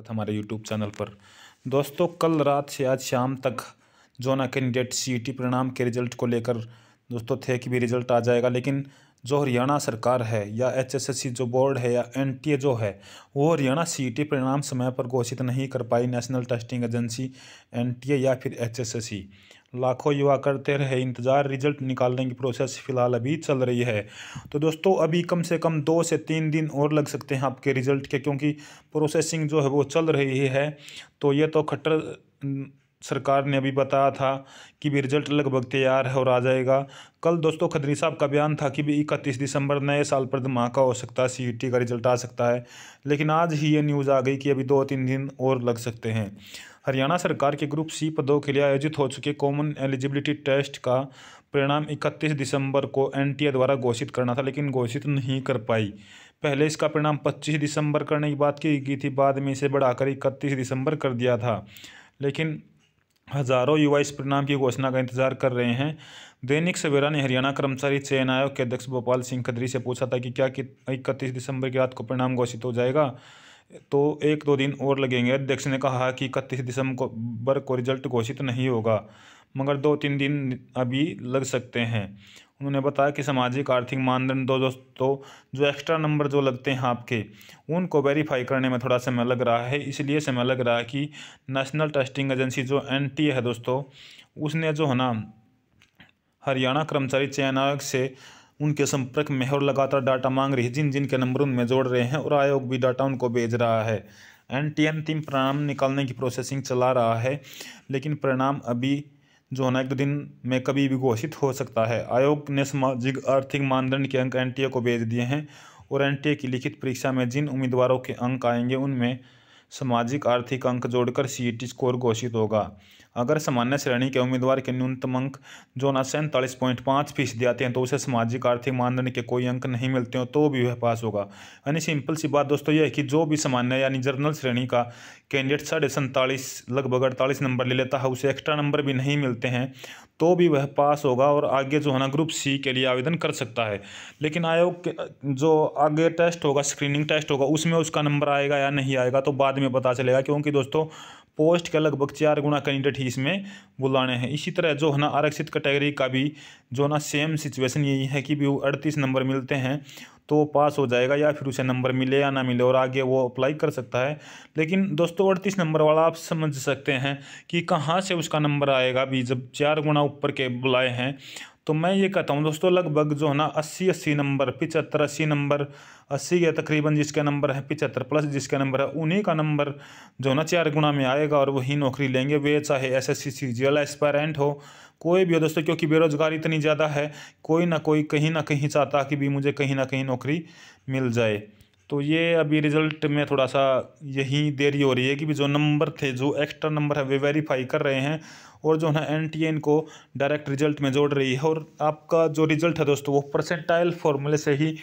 स्वागत हमारे YouTube channel पर दोस्तों कल रात से आज शाम तक जो ना कैंडिडेट टी e परिणाम के रिजल्ट को लेकर दोस्तों थे कि भी रिजल्ट आ जाएगा लेकिन जो हरियाणा सरकार है या एचएसएससी जो बोर्ड है या एनटीए जो है वो हरियाणा टी e परिणाम समय पर घोषित नहीं कर पाई नेशनल टेस्टिंग एजेंसी एनटीए या फिर एचएसएससी लाखों युवा करते रहे इंतज़ार रिजल्ट निकालने की प्रोसेस फ़िलहाल अभी चल रही है तो दोस्तों अभी कम से कम दो से तीन दिन और लग सकते हैं आपके रिज़ल्ट के क्योंकि प्रोसेसिंग जो है वो चल रही है तो ये तो खट्टर सरकार ने अभी बताया था कि भी रिजल्ट लगभग तैयार है और आ जाएगा कल दोस्तों खदरी साहब का बयान था कि भी इकतीस दिसंबर नए साल पर धमाका हो सकता है सी का रिजल्ट आ सकता है लेकिन आज ही ये न्यूज़ आ गई कि अभी दो तीन दिन और लग सकते हैं हरियाणा सरकार के ग्रुप सी पदों के लिए आयोजित हो चुके कॉमन एलिजिबिलिटी टेस्ट का परिणाम 31 दिसंबर को एनटीए द्वारा घोषित करना था लेकिन घोषित नहीं कर पाई पहले इसका परिणाम 25 दिसंबर करने की बात की गई थी बाद में इसे बढ़ाकर इकतीस दिसंबर कर दिया था लेकिन हजारों युवा इस परिणाम की घोषणा का इंतजार कर रहे हैं दैनिक सवेरा ने हरियाणा कर्मचारी चयन आयोग के अध्यक्ष भोपाल सिंह खदरी से पूछा था कि क्या इकतीस दिसंबर की रात को परिणाम घोषित हो जाएगा तो एक दो दिन और लगेंगे अध्यक्ष ने कहा कि इकतीस दिसंबर को रिजल्ट घोषित नहीं होगा मगर दो तीन दिन अभी लग सकते हैं उन्होंने बताया कि सामाजिक आर्थिक मानदंड दो दोस्तों जो एक्स्ट्रा नंबर जो लगते हैं आपके उनको वेरीफाई करने में थोड़ा समय लग रहा है इसलिए समय लग रहा है कि नेशनल टेस्टिंग एजेंसी जो एन है दोस्तों उसने जो है ना हरियाणा कर्मचारी चयन आयोग से उनके संपर्क में है और लगातार डाटा मांग रही है जिन जिन के नंबर उनमें जोड़ रहे हैं और आयोग भी डाटा उनको भेज रहा है एन टी अंतिम परिणाम निकालने की प्रोसेसिंग चला रहा है लेकिन परिणाम अभी जो ना एक दो दिन में कभी भी घोषित हो सकता है आयोग ने सामाजिक आर्थिक मानदंड के अंक एन को भेज दिए हैं और एन की लिखित परीक्षा में जिन उम्मीदवारों के अंक आएंगे उनमें सामाजिक आर्थिक अंक जोड़कर सी स्कोर घोषित होगा अगर सामान्य श्रेणी के उम्मीदवार के न्यूनतम अंक जो ना सैंतालीस पॉइंट पाँच फीसदी आते हैं तो उसे सामाजिक आर्थिक मानदंड के कोई अंक नहीं मिलते हो तो भी वह पास होगा यानी सिंपल सी बात दोस्तों यह है कि जो भी सामान्य यानी जर्नल श्रेणी का कैंडिडेट साढ़े सैंतालीस लगभग अड़तालीस नंबर ले लेता है उसे एक्स्ट्रा नंबर भी नहीं मिलते हैं तो भी वह पास होगा और आगे जो है ना ग्रुप सी के लिए आवेदन कर सकता है लेकिन आयोग जो आगे टेस्ट होगा स्क्रीनिंग टेस्ट होगा उसमें उसका नंबर आएगा या नहीं आएगा तो बाद में पता चलेगा क्योंकि दोस्तों पोस्ट के लगभग चार गुना कैंडिडेट ही इसमें बुलाने हैं इसी तरह जो है ना आरक्षित कैटेगरी का भी जो ना सेम सिचुएसन यही है कि भी वो अड़तीस नंबर मिलते हैं तो वो पास हो जाएगा या फिर उसे नंबर मिले या ना मिले और आगे वो अप्लाई कर सकता है लेकिन दोस्तों अड़तीस नंबर वाला आप समझ सकते हैं कि कहाँ से उसका नंबर आएगा भी जब चार गुना ऊपर के बुलाए हैं तो मैं ये कहता हूँ दोस्तों लगभग जो है ना अस्सी अस्सी नंबर पिचहत्तर अस्सी नंबर अस्सी या तकरीबन जिसके नंबर है पिचहत्तर प्लस जिसके नंबर है उन्हीं का नंबर जो है ना चार गुना में आएगा और वही नौकरी लेंगे वे चाहे S S C C G aspirant हो कोई भी हो दोस्तों क्योंकि बेरोज़गारी इतनी ज़्यादा है कोई ना कोई कहीं ना कहीं चाहता कि भी मुझे कहीं ना कहीं नौकरी मिल जाए तो ये अभी रिज़ल्ट में थोड़ा सा यही देरी हो रही है कि भी जो नंबर थे जो एक्स्ट्रा नंबर है वे वेरीफाई कर रहे हैं और जो है एन टी एन को डायरेक्ट रिजल्ट में जोड़ रही है और आपका जो रिज़ल्ट है दोस्तों वो परसेंटाइल फॉर्मूले से ही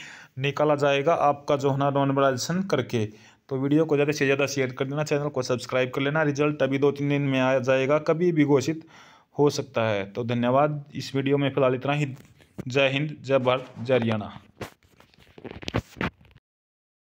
निकाला जाएगा आपका जो है ना नॉर्मलाइजेशन करके तो वीडियो को ज़्यादा से ज़्यादा शेयर कर देना चैनल को सब्सक्राइब कर लेना रिजल्ट अभी दो तीन दिन में आ जाएगा कभी भी घोषित हो सकता है तो धन्यवाद इस वीडियो में फिलहाल इतना ही जय हिंद जय भारत जय हरियाणा